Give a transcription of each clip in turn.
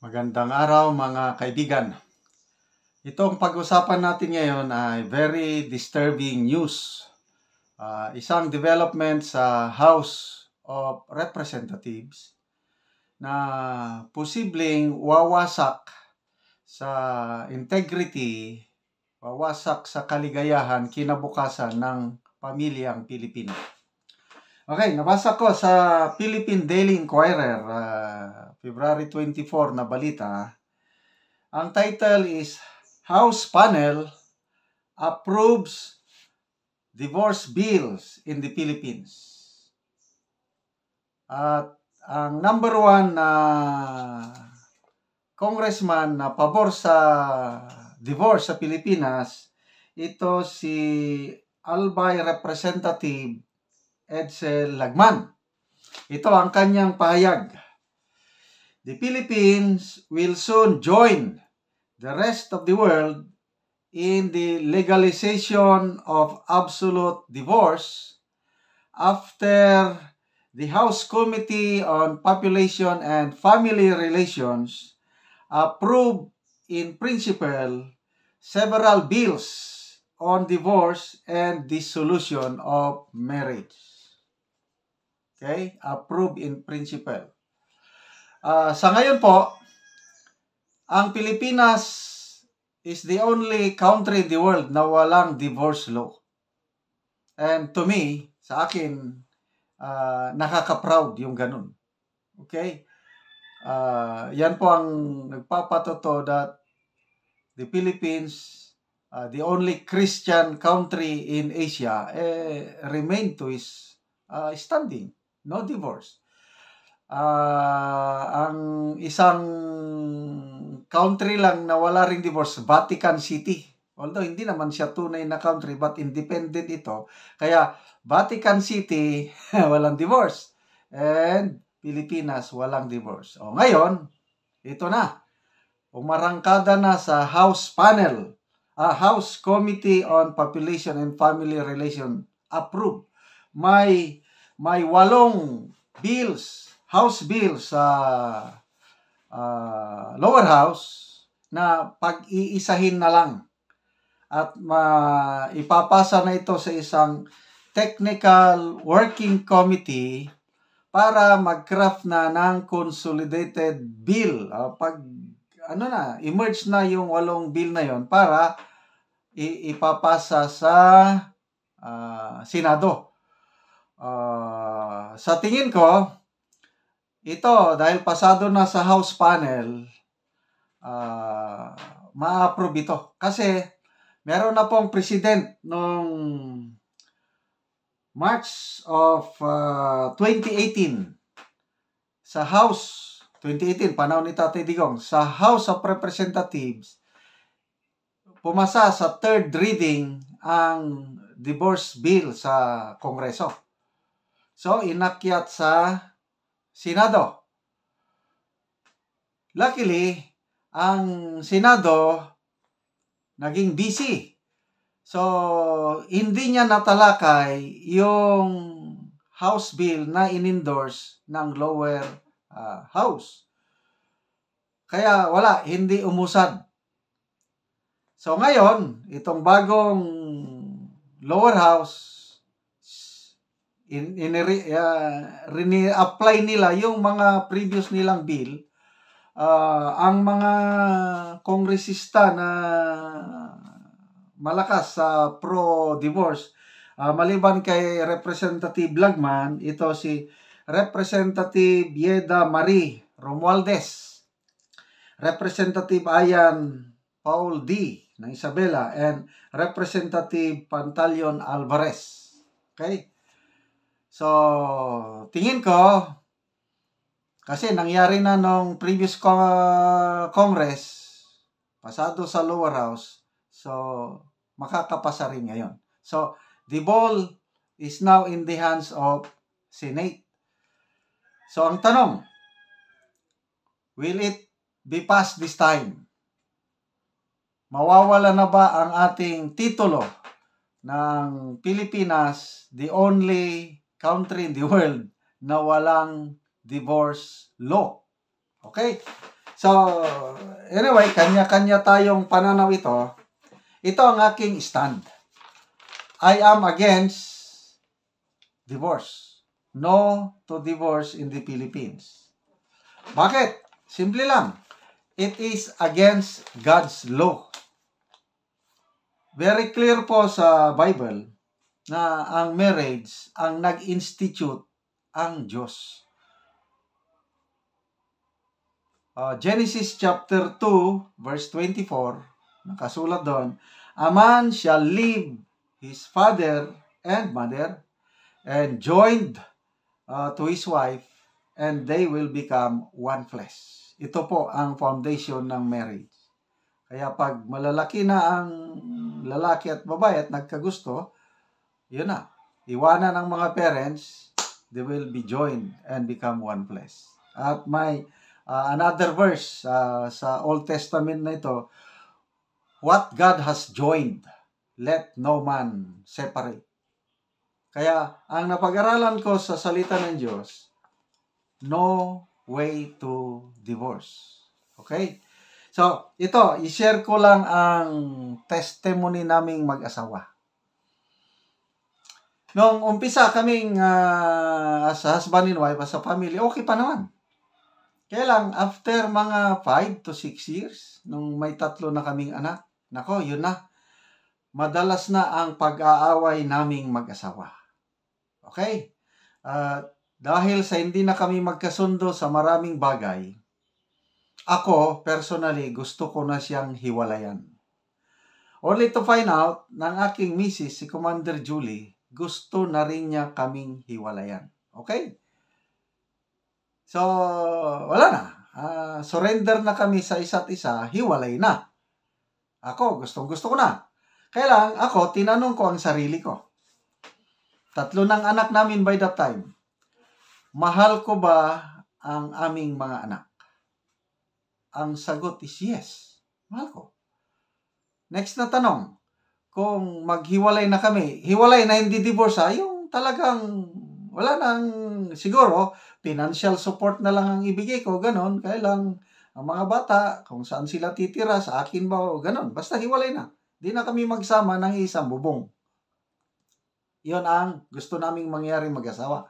Magandang araw mga kaibigan. Itong pag-usapan natin ngayon ay very disturbing news. Uh, isang development sa House of Representatives na posibleng wawasak sa integrity, wawasak sa kaligayahan kinabukasan ng pamilyang Pilipino. Okay, nabasa ko sa Philippine Daily Inquirer, uh, February 24 na balita. Ang title is House Panel Approves Divorce Bills in the Philippines. At ang number one na uh, congressman na pabor sa divorce sa Pilipinas, ito si Albay Representative Edsel Lagman. Ito ang kanyang pahayag. The Philippines will soon join the rest of the world in the legalization of absolute divorce after the House Committee on Population and Family Relations approved in principle several bills on divorce and dissolution of marriage. Okay? Approved in principle. Uh, sa ngayon po, ang Pilipinas is the only country in the world na walang divorce law. And to me, sa akin, uh, nakaka-proud yung ganun. Okay? Uh, yan po ang nagpapatoto that the Philippines, uh, the only Christian country in Asia, eh, remain to is uh, standing. No divorce. Uh, ang isang country lang na wala ring divorce, Vatican City. Although hindi naman siya tunay na country but independent ito. Kaya Vatican City, walang divorce. And Pilipinas, walang divorce. O ngayon, ito na. Umarangkada na sa House Panel, A House Committee on Population and Family Relation approved. May may walong bills, house bills sa uh, uh, lower house na pag-iisahin na lang at ma ipapasa na ito sa isang technical working committee para mag-craft na ng consolidated bill. Uh, pag ano na, emerge na yung walong bill na yon para ipapasa sa uh, Senado. Uh, sa tingin ko, ito, dahil pasado na sa house panel, uh, ma-approve ito. Kasi, meron na pong president noong March of uh, ah, 2018 sa House 2018 panahon ni Tatay Digong sa House of Representatives pumasa sa third reading ang divorce bill sa Kongreso. So, inakyat sa Senado. Luckily, ang Senado naging busy. So, hindi niya natalakay yung House Bill na inendorse ng lower uh, house. Kaya wala, hindi umusad. So ngayon, itong bagong lower house in, in uh, uh apply nila yung mga previous nilang bill uh, ang mga kongresista na malakas sa uh, pro divorce uh, maliban kay representative Lagman ito si representative Yeda Marie Romualdez representative Ayan Paul D ng Isabela and representative Pantalion Alvarez okay So, tingin ko, kasi nangyari na nung previous Congress, pasado sa lower house, so makakapasa rin ngayon. So, the ball is now in the hands of Senate. So, ang tanong, will it be passed this time? Mawawala na ba ang ating titulo ng Pilipinas, the only country in the world na walang divorce law. Okay? So, anyway, kanya-kanya tayong pananaw ito. Ito ang aking stand. I am against divorce. No to divorce in the Philippines. Bakit? Simple lang. It is against God's law. Very clear po sa Bible na ang marriage ang nag-institute ang Diyos. Uh, Genesis chapter 2 verse 24 nakasulat doon, A man shall leave his father and mother and joined uh, to his wife and they will become one flesh. Ito po ang foundation ng marriage. Kaya pag malalaki na ang lalaki at babae at nagkagusto, yun na. Iwanan ng mga parents, they will be joined and become one flesh. At may uh, another verse uh, sa Old Testament na ito, What God has joined, let no man separate. Kaya ang napag-aralan ko sa salita ng Diyos, no way to divorce. Okay? So, ito, i-share ko lang ang testimony naming mag-asawa. Nung umpisa kaming uh, as husband and wife, as a family, okay pa naman. Kaya lang, after mga 5 to 6 years, nung may tatlo na kaming anak, nako, yun na. Madalas na ang pag-aaway naming mag-asawa. Okay? Uh, dahil sa hindi na kami magkasundo sa maraming bagay, ako, personally, gusto ko na siyang hiwalayan. Only to find out ng aking misis, si Commander Julie, gusto na rin niya kaming hiwalayan. Okay? So, wala na. Uh, surrender na kami sa isa't isa, hiwalay na. Ako, gustong gusto ko na. Kaya lang, ako, tinanong ko ang sarili ko. Tatlo ng anak namin by that time. Mahal ko ba ang aming mga anak? Ang sagot is yes. Mahal ko. Next na tanong, kung maghiwalay na kami, hiwalay na hindi divorce ha, ah, yung talagang wala nang siguro financial support na lang ang ibigay ko, ganun, kailang ang mga bata, kung saan sila titira, sa akin ba, o ganun, basta hiwalay na. Di na kami magsama ng isang bubong. Yon ang gusto naming mangyari mag-asawa.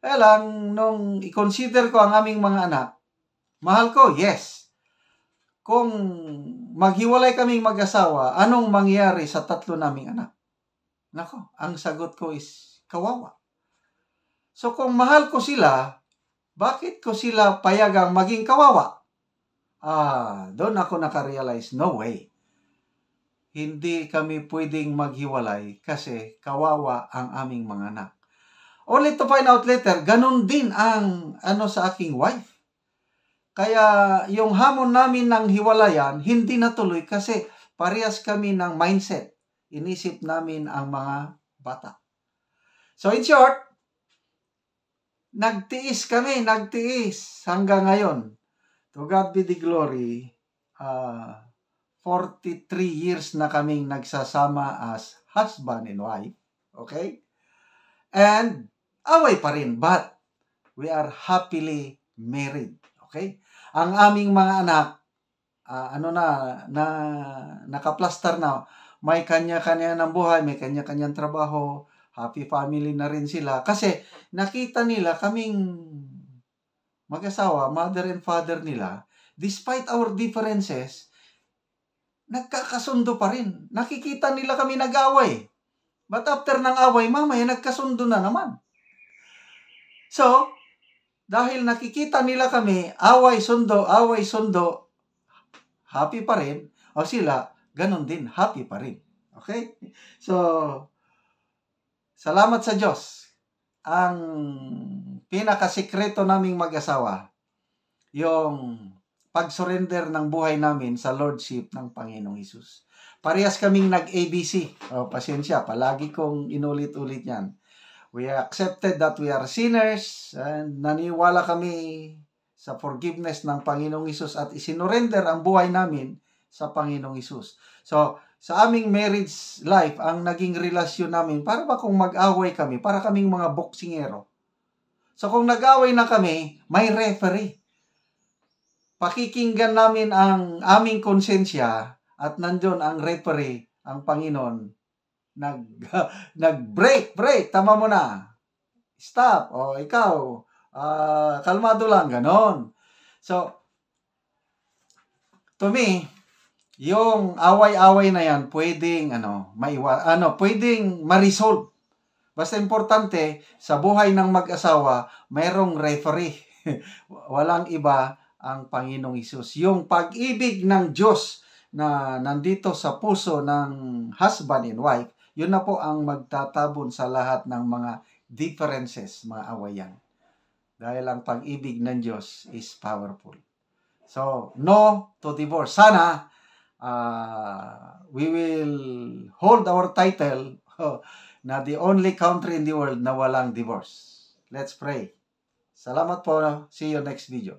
Kaya lang, nung i-consider ko ang aming mga anak, mahal ko, yes. Kung maghiwalay kaming mag-asawa, anong mangyari sa tatlo naming anak? Nako, ang sagot ko is kawawa. So kung mahal ko sila, bakit ko sila payagang maging kawawa? Ah, doon ako nakarealize, no way. Hindi kami pwedeng maghiwalay kasi kawawa ang aming mga anak. Only to find out later, ganun din ang ano sa aking wife. Kaya yung hamon namin ng hiwalayan, hindi natuloy kasi parehas kami ng mindset. Inisip namin ang mga bata. So in short, nagtiis kami, nagtiis hanggang ngayon. To God be the glory, uh, ah, 43 years na kaming nagsasama as husband and wife. Okay? And away pa rin, but we are happily married. Okay? Ang aming mga anak, uh, ano na, na nakaplastar na, may kanya-kanya ng buhay, may kanya-kanyang trabaho, happy family na rin sila. Kasi nakita nila kaming mag-asawa, mother and father nila, despite our differences, nagkakasundo pa rin. Nakikita nila kami nag-away. But after ng away, mamaya nagkasundo na naman. So, dahil nakikita nila kami, away sundo, away sundo, happy pa rin. O sila, ganun din, happy pa rin. Okay? So, salamat sa Diyos. Ang pinakasikreto naming mag-asawa, yung pag-surrender ng buhay namin sa Lordship ng Panginoong Isus. Parehas kaming nag-ABC. O, pasensya, palagi kong inulit-ulit yan. We accepted that we are sinners and naniwala kami sa forgiveness ng Panginoong Isus at isinurrender ang buhay namin sa Panginoong Isus. So, sa aming marriage life, ang naging relasyon namin, para ba kung mag-away kami, para kaming mga boksingero. So, kung nag-away na kami, may referee. Pakikinggan namin ang aming konsensya at nandun ang referee, ang Panginoon, nag nagbreak break break, tama mo na. Stop. O oh, ikaw, uh, kalmado lang, ganon. So, to me, yung away-away na yan, pwedeng, ano, maiwa, ano, pwedeng ma-resolve. Basta importante, sa buhay ng mag-asawa, mayroong referee. Walang iba ang Panginoong Isus. Yung pag-ibig ng Diyos na nandito sa puso ng husband and wife, yun na po ang magtatabon sa lahat ng mga differences, mga awayan. Dahil ang pag-ibig ng Diyos is powerful. So, no to divorce. Sana, uh, we will hold our title na the only country in the world na walang divorce. Let's pray. Salamat po. See you next video.